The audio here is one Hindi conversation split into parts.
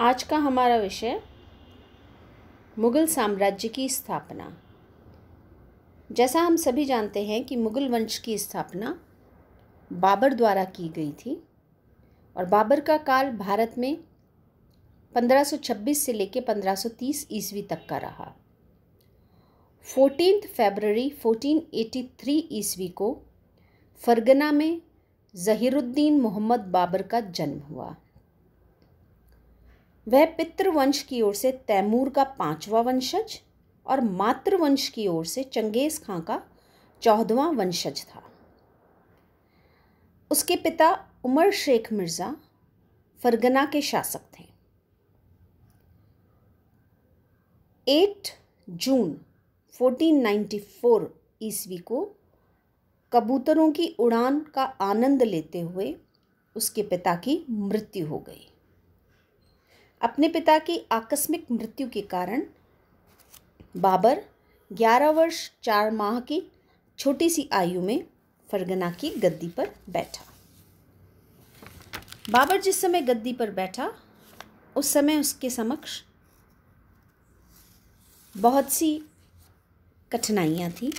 आज का हमारा विषय मुगल साम्राज्य की स्थापना जैसा हम सभी जानते हैं कि मुगल वंश की स्थापना बाबर द्वारा की गई थी और बाबर का काल भारत में 1526 से लेकर 1530 ईस्वी तक का रहा फोर्टीन फेबररी 1483 ईस्वी को फरगना में जहीरुद्दीन मोहम्मद बाबर का जन्म हुआ वह पितृवंश की ओर से तैमूर का पांचवा वंशज और मातृवंश की ओर से चंगेज़ खां का चौदवा वंशज था उसके पिता उमर शेख मिर्ज़ा फरगना के शासक थे 8 जून 1494 ईस्वी को कबूतरों की उड़ान का आनंद लेते हुए उसके पिता की मृत्यु हो गई अपने पिता की आकस्मिक मृत्यु के कारण बाबर 11 वर्ष 4 माह की छोटी सी आयु में फरगना की गद्दी पर बैठा बाबर जिस समय गद्दी पर बैठा उस समय उसके समक्ष बहुत सी कठिनाइयाँ थी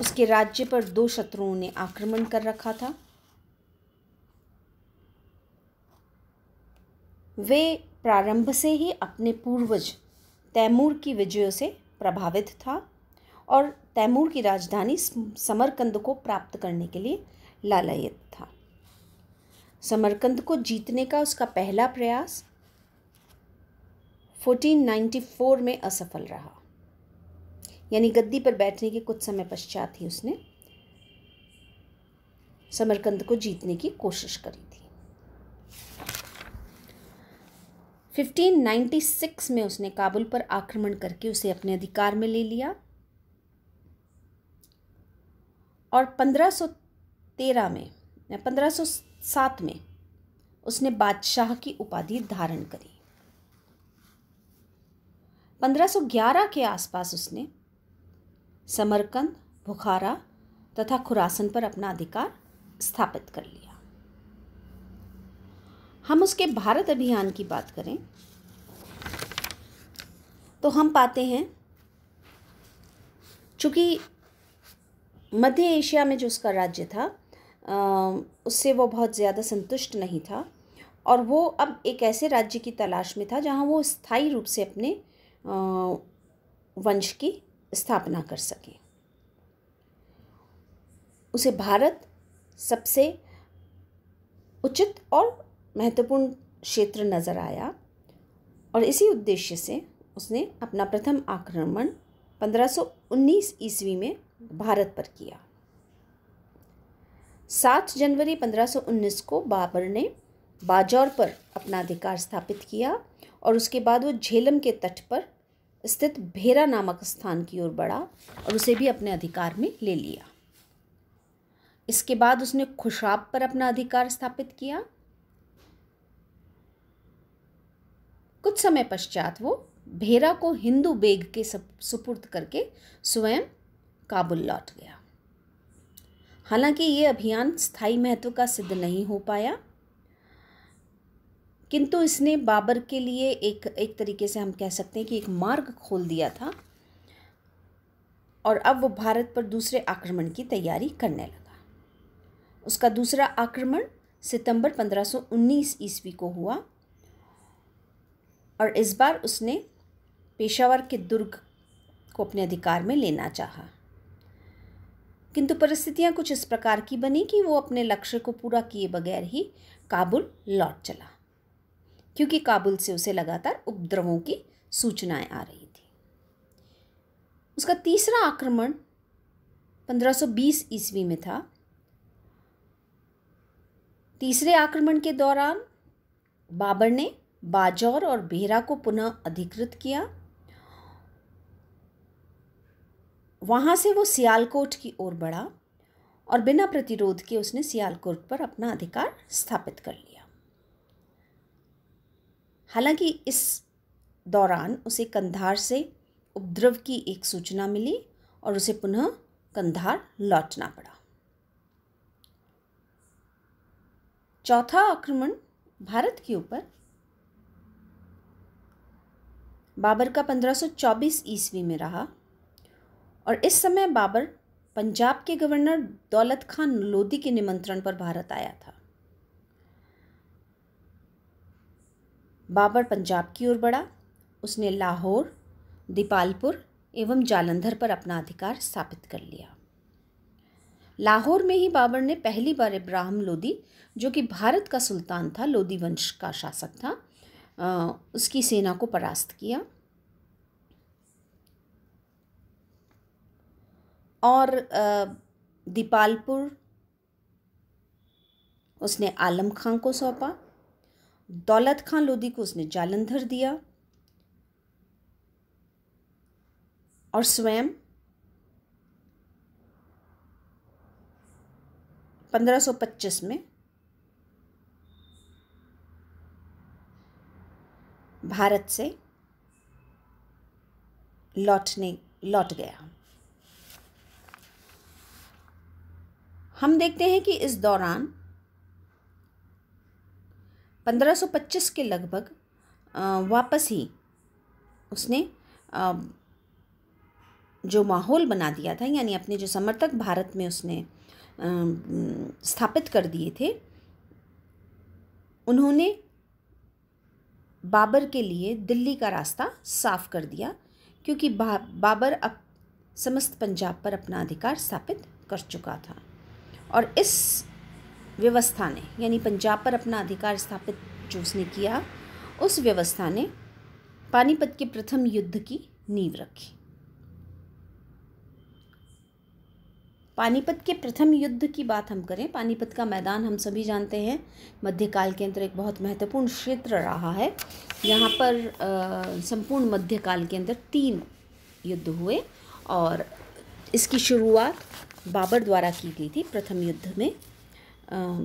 उसके राज्य पर दो शत्रुओं ने आक्रमण कर रखा था वे प्रारंभ से ही अपने पूर्वज तैमूर की विजयों से प्रभावित था और तैमूर की राजधानी समरकंद को प्राप्त करने के लिए लालयित था समरकंद को जीतने का उसका पहला प्रयास 1494 में असफल रहा यानी गद्दी पर बैठने के कुछ समय पश्चात ही उसने समरकंद को जीतने की कोशिश करी थी 1596 में उसने काबुल पर आक्रमण करके उसे अपने अधिकार में ले लिया और 1513 में पंद्रह में उसने बादशाह की उपाधि धारण करी 1511 के आसपास उसने समरकंद बुखारा तथा खुरासन पर अपना अधिकार स्थापित कर लिया हम उसके भारत अभियान की बात करें तो हम पाते हैं चूँकि मध्य एशिया में जो उसका राज्य था उससे वो बहुत ज़्यादा संतुष्ट नहीं था और वो अब एक ऐसे राज्य की तलाश में था जहाँ वो स्थायी रूप से अपने वंश की स्थापना कर सके उसे भारत सबसे उचित और महत्वपूर्ण क्षेत्र नज़र आया और इसी उद्देश्य से उसने अपना प्रथम आक्रमण 1519 ईस्वी में भारत पर किया 7 जनवरी 1519 को बाबर ने बाजौर पर अपना अधिकार स्थापित किया और उसके बाद वो झेलम के तट पर स्थित भेरा नामक स्थान की ओर बढ़ा और उसे भी अपने अधिकार में ले लिया इसके बाद उसने खुशाब पर अपना अधिकार स्थापित किया कुछ समय पश्चात वो भेरा को हिंदू बेग के सुपुर्द करके स्वयं काबुल लौट गया हालांकि ये अभियान स्थायी महत्व का सिद्ध नहीं हो पाया किंतु इसने बाबर के लिए एक एक तरीके से हम कह सकते हैं कि एक मार्ग खोल दिया था और अब वो भारत पर दूसरे आक्रमण की तैयारी करने लगा उसका दूसरा आक्रमण सितंबर 1519 ईस्वी को हुआ और इस बार उसने पेशावर के दुर्ग को अपने अधिकार में लेना चाहा किंतु परिस्थितियां कुछ इस प्रकार की बनी कि वो अपने लक्ष्य को पूरा किए बगैर ही काबुल लौट चला क्योंकि काबुल से उसे लगातार उपद्रवों की सूचनाएं आ रही थी उसका तीसरा आक्रमण 1520 ईस्वी में था तीसरे आक्रमण के दौरान बाबर ने बाजौर और बेहरा को पुनः अधिकृत किया वहाँ से वो सियालकोट की ओर बढ़ा और बिना प्रतिरोध के उसने सियालकोट पर अपना अधिकार स्थापित कर लिया हालांकि इस दौरान उसे कंधार से उपद्रव की एक सूचना मिली और उसे पुनः कंधार लौटना पड़ा चौथा आक्रमण भारत के ऊपर बाबर का 1524 ईस्वी में रहा और इस समय बाबर पंजाब के गवर्नर दौलत खान लोधी के निमंत्रण पर भारत आया था बाबर पंजाब की ओर बढ़ा उसने लाहौर दीपालपुर एवं जालंधर पर अपना अधिकार स्थापित कर लिया लाहौर में ही बाबर ने पहली बार इब्राहिम लोदी जो कि भारत का सुल्तान था लोदी वंश का शासक था उसकी सेना को परास्त किया और दीपालपुर उसने आलम खां को सौंपा दौलत खां लोधी को उसने जालंधर दिया और स्वयं पंद्रह सौ पच्चीस में भारत से लौटने लौट गया हम देखते हैं कि इस दौरान 1525 के लगभग वापस ही उसने जो माहौल बना दिया था यानी अपने जो समर्थक भारत में उसने स्थापित कर दिए थे उन्होंने बाबर के लिए दिल्ली का रास्ता साफ कर दिया क्योंकि बा, बाबर अब समस्त पंजाब पर अपना अधिकार स्थापित कर चुका था और इस व्यवस्था ने यानी पंजाब पर अपना अधिकार स्थापित जो उसने किया उस व्यवस्था ने पानीपत के प्रथम युद्ध की नींव रखी पानीपत के प्रथम युद्ध की बात हम करें पानीपत का मैदान हम सभी जानते हैं मध्यकाल के अंदर एक बहुत महत्वपूर्ण क्षेत्र रहा है यहाँ पर संपूर्ण मध्यकाल के अंदर तीन युद्ध हुए और इसकी शुरुआत बाबर द्वारा की गई थी प्रथम युद्ध में आ,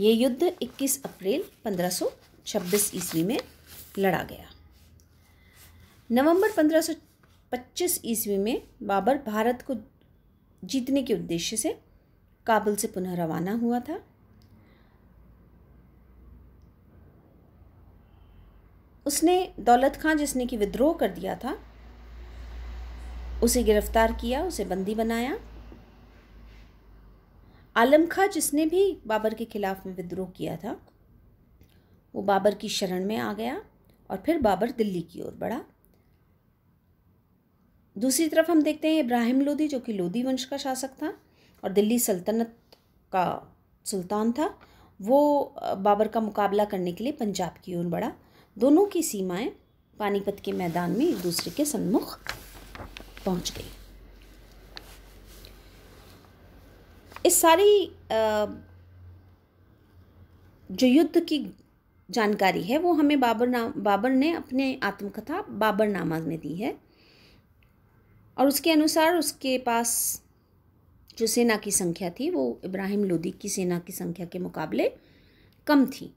ये युद्ध 21 अप्रैल 1526 ईस्वी में लड़ा गया नवंबर 1500 पच्चीस ईस्वी में बाबर भारत को जीतने के उद्देश्य से काबुल से पुनः रवाना हुआ था उसने दौलत खां जिसने कि विद्रोह कर दिया था उसे गिरफ्तार किया उसे बंदी बनाया आलम खां जिसने भी बाबर के खिलाफ में विद्रोह किया था वो बाबर की शरण में आ गया और फिर बाबर दिल्ली की ओर बढ़ा दूसरी तरफ हम देखते हैं इब्राहिम लोदी जो कि लोदी वंश का शासक था और दिल्ली सल्तनत का सुल्तान था वो बाबर का मुकाबला करने के लिए पंजाब की ओर बढ़ा दोनों की सीमाएं पानीपत के मैदान में एक दूसरे के सन्मुख पहुंच गई इस सारी जो युद्ध की जानकारी है वो हमें बाबर नाम बाबर ने अपने आत्मकथा बाबर नामा में दी है और उसके अनुसार उसके पास जो सेना की संख्या थी वो इब्राहिम लोदी की सेना की संख्या के मुकाबले कम थी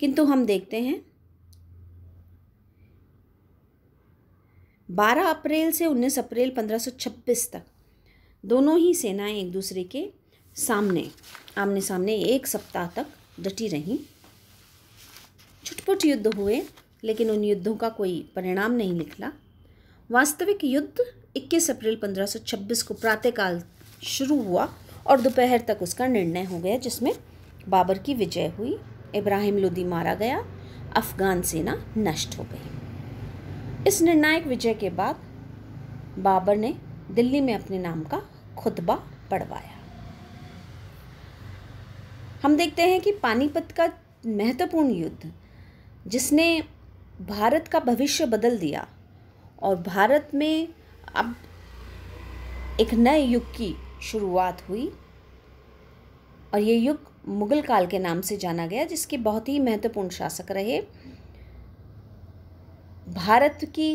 किंतु हम देखते हैं 12 अप्रैल से 19 अप्रैल 1526 तक दोनों ही सेनाएं एक दूसरे के सामने आमने सामने एक सप्ताह तक डटी रहीं छुटपुट युद्ध हुए लेकिन उन युद्धों का कोई परिणाम नहीं निकला वास्तविक युद्ध 21 अप्रैल 1526 को प्रातःकाल शुरू हुआ और दोपहर तक उसका निर्णय हो गया जिसमें बाबर की विजय हुई इब्राहिम लोदी मारा गया अफगान सेना नष्ट हो गई इस निर्णायक विजय के बाद बाबर ने दिल्ली में अपने नाम का खुतबा पढ़वाया हम देखते हैं कि पानीपत का महत्वपूर्ण युद्ध जिसने भारत का भविष्य बदल दिया और भारत में अब एक नए युग की शुरुआत हुई और ये युग मुग़ल काल के नाम से जाना गया जिसके बहुत ही महत्वपूर्ण शासक रहे भारत की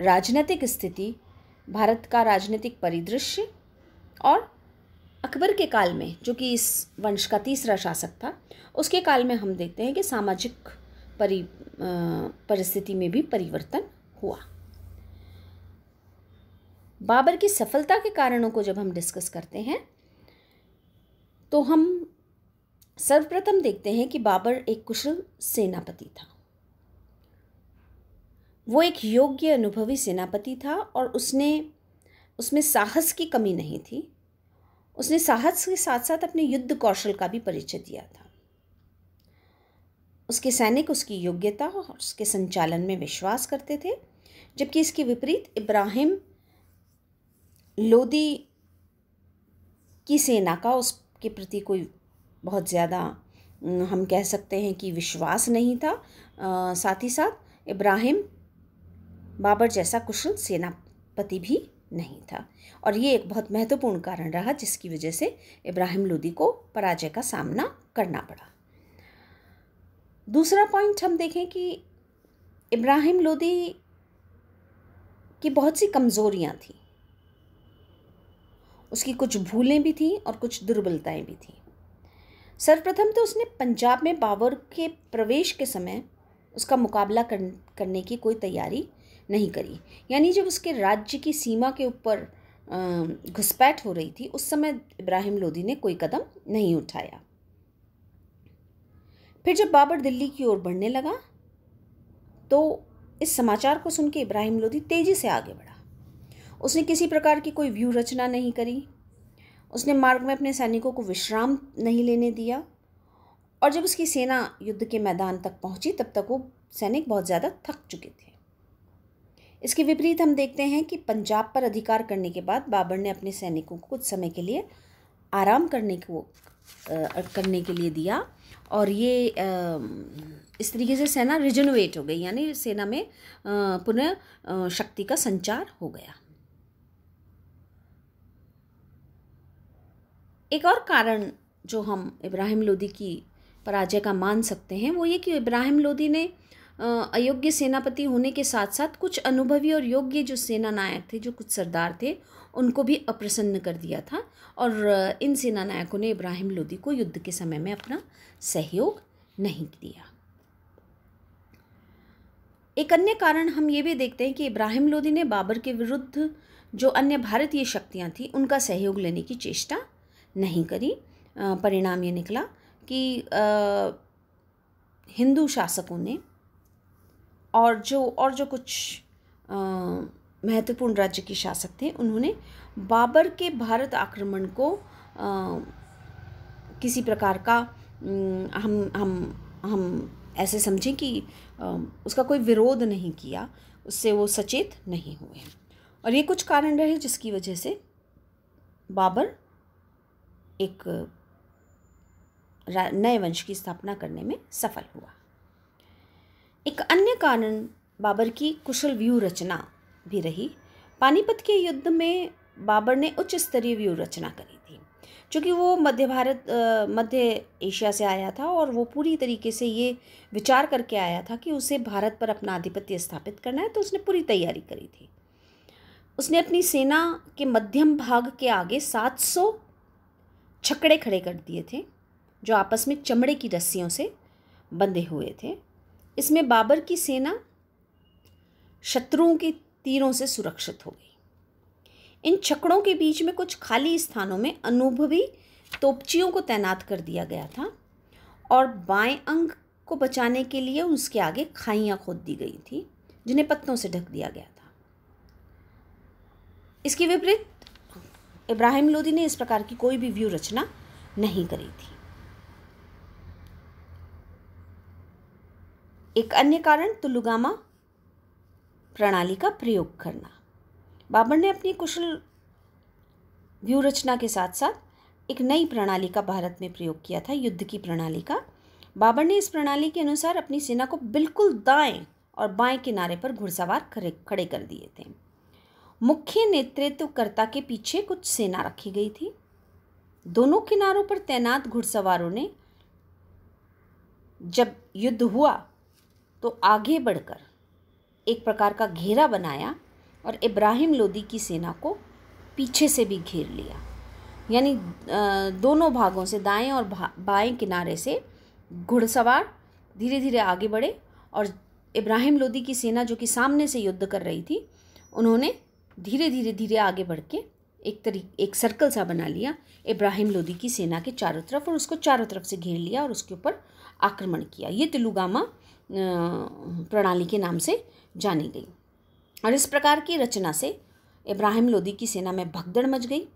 राजनीतिक स्थिति भारत का राजनीतिक परिदृश्य और अकबर के काल में जो कि इस वंश का तीसरा शासक था उसके काल में हम देखते हैं कि सामाजिक परि परिस्थिति में भी परिवर्तन हुआ बाबर की सफलता के कारणों को जब हम डिस्कस करते हैं तो हम सर्वप्रथम देखते हैं कि बाबर एक कुशल सेनापति था वो एक योग्य अनुभवी सेनापति था और उसने उसमें साहस की कमी नहीं थी उसने साहस के साथ साथ अपने युद्ध कौशल का भी परिचय दिया था उसके सैनिक उसकी योग्यता और उसके संचालन में विश्वास करते थे जबकि इसके विपरीत इब्राहिम लोदी की सेना का उसके प्रति कोई बहुत ज़्यादा हम कह सकते हैं कि विश्वास नहीं था आ, साथ ही साथ इब्राहिम बाबर जैसा कुशल सेनापति भी नहीं था और ये एक बहुत महत्वपूर्ण कारण रहा जिसकी वजह से इब्राहिम लोदी को पराजय का सामना करना पड़ा दूसरा पॉइंट हम देखें कि इब्राहिम लोदी की बहुत सी कमज़ोरियाँ थीं उसकी कुछ भूलें भी थीं और कुछ दुर्बलताएं भी थीं सर्वप्रथम तो उसने पंजाब में बाबर के प्रवेश के समय उसका मुकाबला कर, करने की कोई तैयारी नहीं करी यानी जब उसके राज्य की सीमा के ऊपर घुसपैठ हो रही थी उस समय इब्राहिम लोदी ने कोई कदम नहीं उठाया फिर जब बाबर दिल्ली की ओर बढ़ने लगा तो इस समाचार को सुन के इब्राहिम लोधी तेज़ी से आगे बढ़ा उसने किसी प्रकार की कोई व्यू रचना नहीं करी उसने मार्ग में अपने सैनिकों को विश्राम नहीं लेने दिया और जब उसकी सेना युद्ध के मैदान तक पहुंची तब तक वो सैनिक बहुत ज़्यादा थक चुके थे इसके विपरीत हम देखते हैं कि पंजाब पर अधिकार करने के बाद बाबर ने अपने सैनिकों को कुछ समय के लिए आराम करने को करने के लिए दिया और ये इस तरीके से सेना रिजनोवेट हो गई यानी सेना में पुनः शक्ति का संचार हो गया एक और कारण जो हम इब्राहिम लोदी की पराजय का मान सकते हैं वो ये कि इब्राहिम लोदी ने अयोग्य सेनापति होने के साथ साथ कुछ अनुभवी और योग्य जो सेना नायक थे जो कुछ सरदार थे उनको भी अप्रसन्न कर दिया था और इन सेनानायकों ने इब्राहिम लोदी को युद्ध के समय में अपना सहयोग नहीं दिया एक अन्य कारण हम ये भी देखते हैं कि इब्राहिम लोदी ने बाबर के विरुद्ध जो अन्य भारतीय शक्तियाँ थीं उनका सहयोग लेने की चेष्टा नहीं करी परिणाम ये निकला कि हिंदू शासकों ने और जो और जो कुछ महत्वपूर्ण राज्य के शासक थे उन्होंने बाबर के भारत आक्रमण को आ, किसी प्रकार का हम हम हम ऐसे समझें कि आ, उसका कोई विरोध नहीं किया उससे वो सचेत नहीं हुए और ये कुछ कारण रहे जिसकी वजह से बाबर एक नए वंश की स्थापना करने में सफल हुआ एक अन्य कारण बाबर की कुशल व्यूह रचना भी रही पानीपत के युद्ध में बाबर ने उच्च स्तरीय व्यूह रचना करी थी चूँकि वो मध्य भारत मध्य एशिया से आया था और वो पूरी तरीके से ये विचार करके आया था कि उसे भारत पर अपना आधिपत्य स्थापित करना है तो उसने पूरी तैयारी करी थी उसने अपनी सेना के मध्यम भाग के आगे 700 छकड़े खड़े कर दिए थे जो आपस में चमड़े की रस्सियों से बंधे हुए थे इसमें बाबर की सेना शत्रुओं की तीरों से सुरक्षित हो गई इन छकड़ों के बीच में कुछ खाली स्थानों में अनुभवी तोपचियों को तैनात कर दिया गया था और बाएं अंग को बचाने के लिए उसके आगे खाइयाँ खोद दी गई थी जिन्हें पत्तों से ढक दिया गया था इसके विपरीत इब्राहिम लोदी ने इस प्रकार की कोई भी व्यू रचना नहीं करी थी एक अन्य कारण तुलुगामा प्रणाली का प्रयोग करना बाबर ने अपनी कुशल व्यूहरचना के साथ साथ एक नई प्रणाली का भारत में प्रयोग किया था युद्ध की प्रणाली का बाबर ने इस प्रणाली के अनुसार अपनी सेना को बिल्कुल दाएं और बाएं किनारे पर घुड़सवार खड़े कर दिए थे मुख्य नेतृत्वकर्ता के पीछे कुछ सेना रखी गई थी दोनों किनारों पर तैनात घुड़सवारों ने जब युद्ध हुआ तो आगे बढ़कर एक प्रकार का घेरा बनाया और इब्राहिम लोदी की सेना को पीछे से भी घेर लिया यानी दोनों भागों से दाएं और बाएं किनारे से घुड़सवार धीरे धीरे आगे बढ़े और इब्राहिम लोदी की सेना जो कि सामने से युद्ध कर रही थी उन्होंने धीरे धीरे धीरे आगे बढ़ के एक तरी एक सर्कल सा बना लिया इब्राहिम लोदी की सेना के चारों तरफ और उसको चारों तरफ से घेर लिया और उसके ऊपर आक्रमण किया ये तिलुगामा प्रणाली के नाम से जानी गई और इस प्रकार की रचना से इब्राहिम लोदी की सेना में भगदड़ मच गई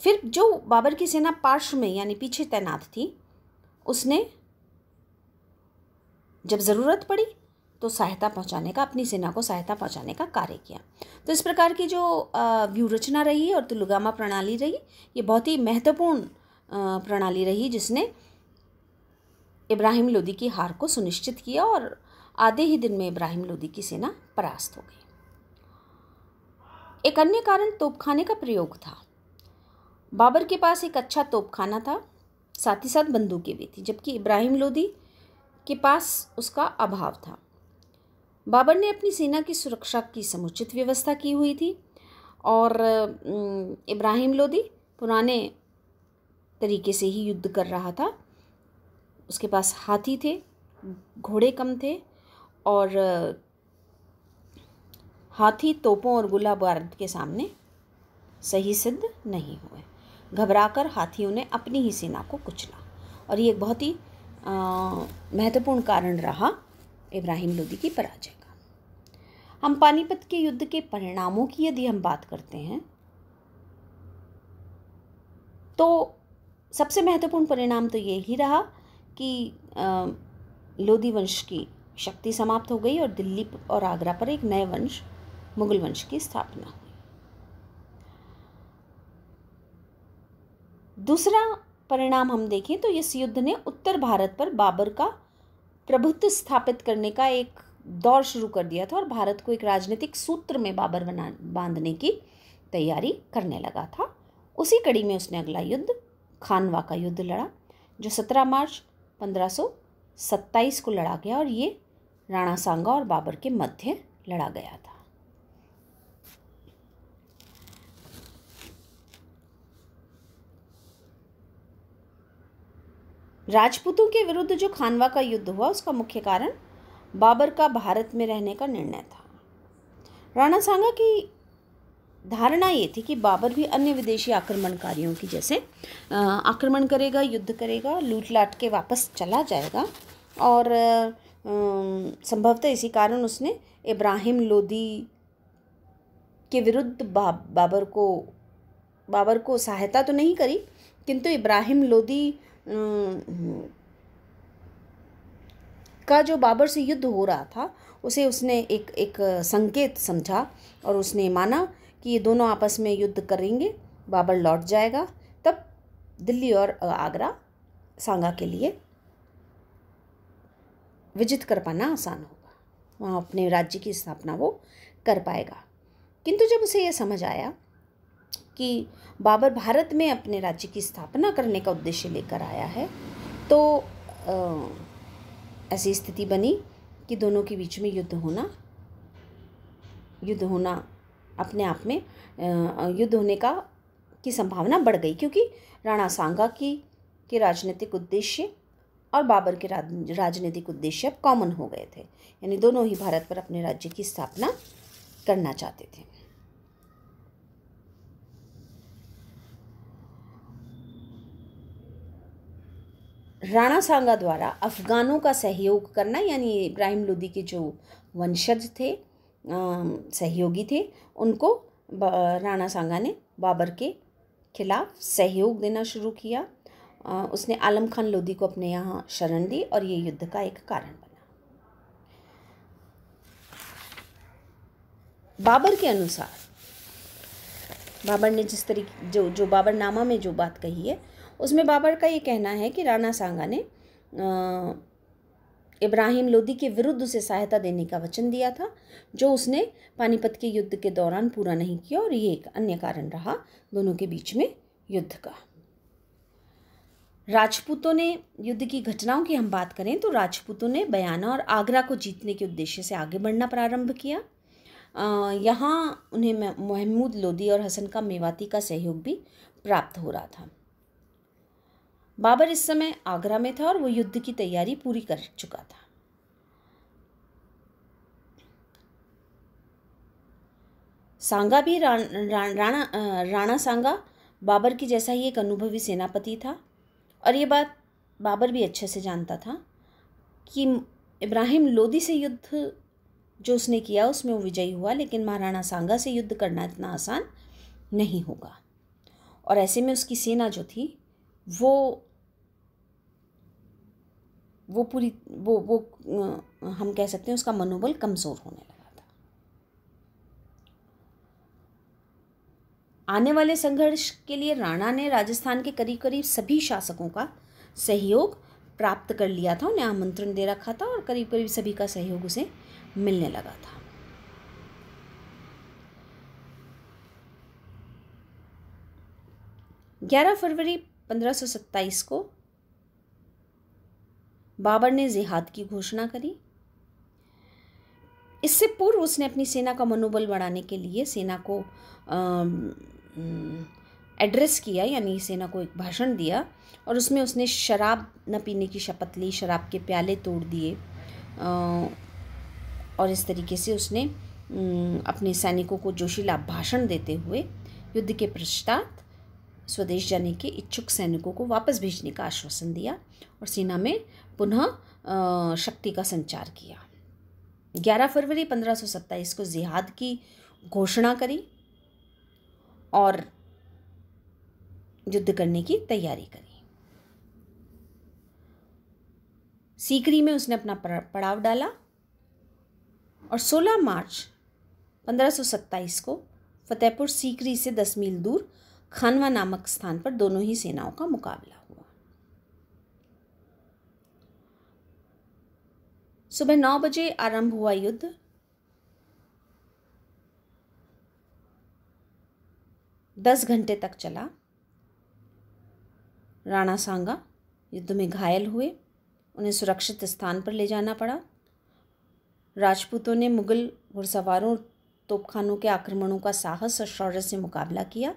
फिर जो बाबर की सेना पार्श्व में यानी पीछे तैनात थी उसने जब ज़रूरत पड़ी तो सहायता पहुंचाने का अपनी सेना को सहायता पहुंचाने का कार्य किया तो इस प्रकार की जो व्यूरचना रही और तुलगामा प्रणाली रही ये बहुत ही महत्वपूर्ण प्रणाली रही जिसने इब्राहिम लोदी की हार को सुनिश्चित किया और आधे ही दिन में इब्राहिम लोदी की सेना परास्त हो गई एक अन्य कारण तोपखाने का प्रयोग था बाबर के पास एक अच्छा तोपखाना था साथ ही साथ बंदूकें भी थी जबकि इब्राहिम लोदी के पास उसका अभाव था बाबर ने अपनी सेना की सुरक्षा की समुचित व्यवस्था की हुई थी और इब्राहिम लोदी पुराने तरीके से ही युद्ध कर रहा था उसके पास हाथी थे घोड़े कम थे और हाथी तोपों और गुला बारद के सामने सही सिद्ध नहीं हुए घबराकर हाथियों ने अपनी ही सेना को कुचला और ये एक बहुत ही महत्वपूर्ण कारण रहा इब्राहिम लोदी की पराजय का हम पानीपत के युद्ध के परिणामों की यदि हम बात करते हैं तो सबसे महत्वपूर्ण परिणाम तो ये ही रहा कि लोधी वंश की शक्ति समाप्त हो गई और दिल्ली और आगरा पर एक नए वंश मुगल वंश की स्थापना हुई दूसरा परिणाम हम देखें तो इस युद्ध ने उत्तर भारत पर बाबर का प्रभुत्व स्थापित करने का एक दौर शुरू कर दिया था और भारत को एक राजनीतिक सूत्र में बाबर बना बांधने की तैयारी करने लगा था उसी कड़ी में उसने अगला युद्ध खानवा का युद्ध लड़ा जो सत्रह मार्च पंद्रह को लड़ा गया और ये राणा सांगा और बाबर के मध्य लड़ा गया था राजपूतों के विरुद्ध जो खानवा का युद्ध हुआ उसका मुख्य कारण बाबर का भारत में रहने का निर्णय था राणा सांगा की धारणा ये थी कि बाबर भी अन्य विदेशी आक्रमणकारियों की जैसे आक्रमण करेगा युद्ध करेगा लूट लाट के वापस चला जाएगा और संभवतः इसी कारण उसने इब्राहिम लोदी के विरुद्ध बा, बाबर को बाबर को सहायता तो नहीं करी किंतु इब्राहिम लोदी का जो बाबर से युद्ध हो रहा था उसे उसने एक एक संकेत समझा और उसने माना कि ये दोनों आपस में युद्ध करेंगे बाबर लौट जाएगा तब दिल्ली और आगरा सांगा के लिए विजित कर पाना आसान होगा वहाँ अपने राज्य की स्थापना वो कर पाएगा किंतु जब उसे यह समझ आया कि बाबर भारत में अपने राज्य की स्थापना करने का उद्देश्य लेकर आया है तो ऐसी स्थिति बनी कि दोनों के बीच में युद्ध होना युद्ध होना अपने आप में युद्ध होने का की संभावना बढ़ गई क्योंकि राणा सांगा की के राजनीतिक उद्देश्य और बाबर के राजनीतिक उद्देश्य अब कॉमन हो गए थे यानी दोनों ही भारत पर अपने राज्य की स्थापना करना चाहते थे राणा सांगा द्वारा अफ़गानों का सहयोग करना यानी इब्राहिम लोदी के जो वंशज थे आ, सहयोगी थे उनको राणा सांगा ने बाबर के खिलाफ सहयोग देना शुरू किया उसने आलम खान लोधी को अपने यहाँ शरण दी और ये युद्ध का एक कारण बना बाबर के अनुसार बाबर ने जिस तरीके जो जो बाबरनामा में जो बात कही है उसमें बाबर का ये कहना है कि राणा सांगा ने आ, इब्राहिम लोदी के विरुद्ध उसे सहायता देने का वचन दिया था जो उसने पानीपत के युद्ध के दौरान पूरा नहीं किया और ये एक अन्य कारण रहा दोनों के बीच में युद्ध का राजपूतों ने युद्ध की घटनाओं की हम बात करें तो राजपूतों ने बयाना और आगरा को जीतने के उद्देश्य से आगे बढ़ना प्रारंभ किया यहाँ उन्हें महमूद लोदी और हसन का मेवाती का सहयोग भी प्राप्त हो रहा था बाबर इस समय आगरा में था और वो युद्ध की तैयारी पूरी कर चुका था सांगा भी राणा राणा सांगा बाबर की जैसा ही एक अनुभवी सेनापति था और ये बात बाबर भी अच्छे से जानता था कि इब्राहिम लोदी से युद्ध जो उसने किया उसमें वो विजयी हुआ लेकिन महाराणा सांगा से युद्ध करना इतना आसान नहीं होगा और ऐसे में उसकी सेना जो थी वो वो पूरी वो वो हम कह सकते हैं उसका मनोबल कमज़ोर होने लगा था आने वाले संघर्ष के लिए राणा ने राजस्थान के करीब करीब सभी शासकों का सहयोग प्राप्त कर लिया था उन्हें आमंत्रण दे रखा था और करीब करीब सभी का सहयोग उसे मिलने लगा था ग्यारह फरवरी पंद्रह को बाबर ने जिहाद की घोषणा करी इससे पूर्व उसने अपनी सेना का मनोबल बढ़ाने के लिए सेना को एड्रेस किया यानी सेना को एक भाषण दिया और उसमें उसने शराब न पीने की शपथ ली शराब के प्याले तोड़ दिए और इस तरीके से उसने अपने सैनिकों को जोशीला भाषण देते हुए युद्ध के पश्चात स्वदेश जाने के इच्छुक सैनिकों को वापस भेजने का आश्वासन दिया और सेना में पुनः शक्ति का संचार किया 11 फरवरी 1527 को जिहाद की घोषणा करी और युद्ध करने की तैयारी करी सीकरी में उसने अपना पड़ाव डाला और 16 मार्च 1527 को फतेहपुर सीकरी से 10 मील दूर खानवा नामक स्थान पर दोनों ही सेनाओं का मुकाबला हुआ सुबह नौ बजे आरंभ हुआ युद्ध दस घंटे तक चला राणा सांगा युद्ध में घायल हुए उन्हें सुरक्षित स्थान पर ले जाना पड़ा राजपूतों ने मुगल घुड़सवारों तोपखानों के आक्रमणों का साहस और शौर्य से मुकाबला किया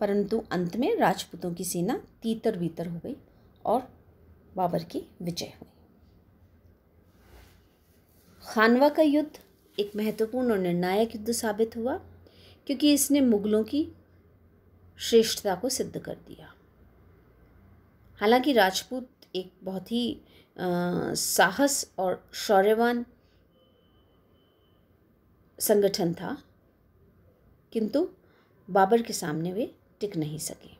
परंतु अंत में राजपूतों की सेना तीतर बीतर हो गई और बाबर की विजय हुई खानवा का युद्ध एक महत्वपूर्ण और निर्णायक युद्ध साबित हुआ क्योंकि इसने मुगलों की श्रेष्ठता को सिद्ध कर दिया हालांकि राजपूत एक बहुत ही आ, साहस और शौर्यवान संगठन था किंतु बाबर के सामने वे टिक नहीं सके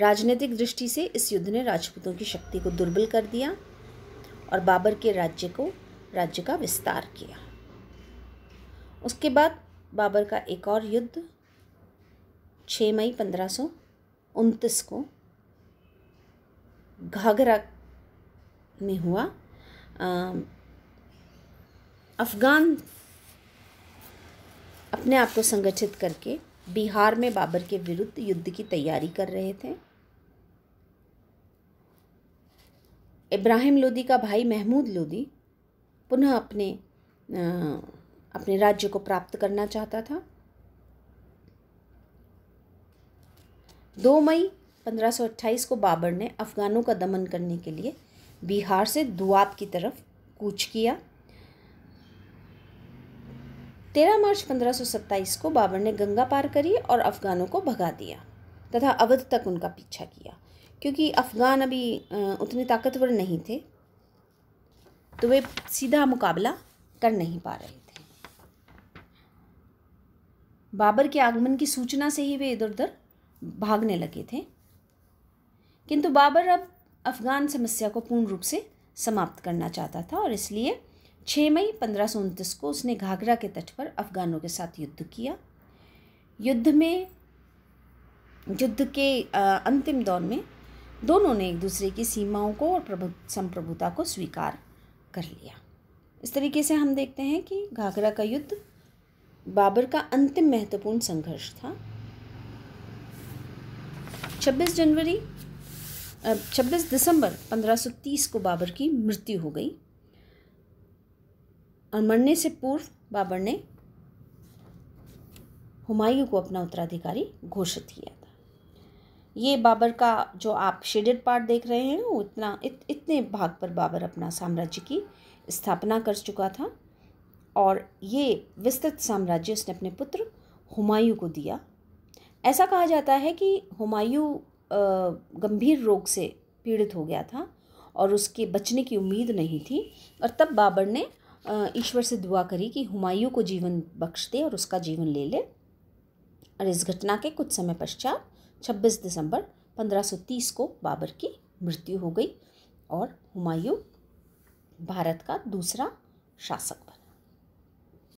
राजनीतिक दृष्टि से इस युद्ध ने राजपूतों की शक्ति को दुर्बल कर दिया और बाबर के राज्य को राज्य का विस्तार किया उसके बाद बाबर का एक और युद्ध 6 मई पंद्रह को घाघरा में हुआ अफ़गान अपने आप को संगठित करके बिहार में बाबर के विरुद्ध युद्ध की तैयारी कर रहे थे इब्राहिम लोदी का भाई महमूद लोदी पुनः अपने अपने राज्य को प्राप्त करना चाहता था दो मई 1528 को बाबर ने अफ़गानों का दमन करने के लिए बिहार से दुआब की तरफ कूच किया तेरह मार्च 1527 को बाबर ने गंगा पार करी और अफ़गानों को भगा दिया तथा अवध तक उनका पीछा किया क्योंकि अफ़गान अभी उतने ताकतवर नहीं थे तो वे सीधा मुकाबला कर नहीं पा रहे थे बाबर के आगमन की सूचना से ही वे इधर उधर भागने लगे थे किंतु बाबर अब अफ़गान समस्या को पूर्ण रूप से समाप्त करना चाहता था और इसलिए 6 मई पंद्रह को उसने घाघरा के तट पर अफ़गानों के साथ युद्ध किया युद्ध में युद्ध के अंतिम दौर में दोनों ने एक दूसरे की सीमाओं को और प्रभु संप्रभुता को स्वीकार कर लिया इस तरीके से हम देखते हैं कि घाघरा का युद्ध बाबर का अंतिम महत्वपूर्ण संघर्ष था 26 जनवरी 26 दिसंबर 1530 को बाबर की मृत्यु हो गई और मरने से पूर्व बाबर ने हुमायूं को अपना उत्तराधिकारी घोषित किया ये बाबर का जो आप शेडेड पार्ट देख रहे हैं वो इतना इत, इतने भाग पर बाबर अपना साम्राज्य की स्थापना कर चुका था और ये विस्तृत साम्राज्य उसने अपने पुत्र हुमायूं को दिया ऐसा कहा जाता है कि हुमायूं गंभीर रोग से पीड़ित हो गया था और उसके बचने की उम्मीद नहीं थी और तब बाबर ने ईश्वर से दुआ करी कि हुमायूं को जीवन बख्श दे और उसका जीवन ले ले और इस घटना के कुछ समय पश्चात छब्बीस दिसंबर 1530 को बाबर की मृत्यु हो गई और हुमायूं भारत का दूसरा शासक बना